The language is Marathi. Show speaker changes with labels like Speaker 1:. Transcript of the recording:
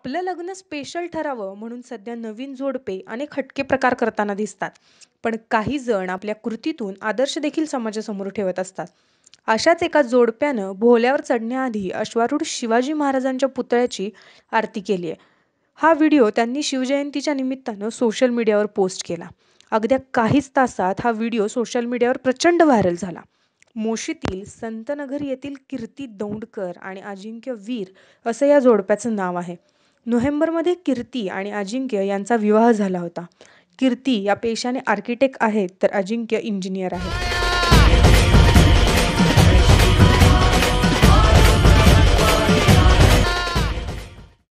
Speaker 1: आपलं लग्न स्पेशल ठरावं म्हणून सध्या नवीन जोडपे अनेक हटके प्रकार करताना दिसतात पण काही जण आपल्या कृतीतून आदर्श देखील समाजासमोर ठेवत असतात अशाच एका जोडप्यानं भोल्यावर चढण्याआधी अश्वारूढ शिवाजी महाराजांच्या पुतळ्याची आरती केली आहे हा व्हिडिओ त्यांनी शिवजयंतीच्या निमित्तानं सोशल मीडियावर पोस्ट केला अगद्या काहीच तासात हा व्हिडिओ सोशल मीडियावर प्रचंड व्हायरल झाला मोशीतील संतनगर येथील कीर्ती दौंडकर आणि अजिंक्य वीर असं या जोडप्याचं नाव आहे नोव्हेंबरमध्ये कीर्ती आणि अजिंक्य यांचा विवाह झाला होता कीर्ती या पेशाने आर्किटेक्ट आहेत तर अजिंक्य इंजिनियर आहे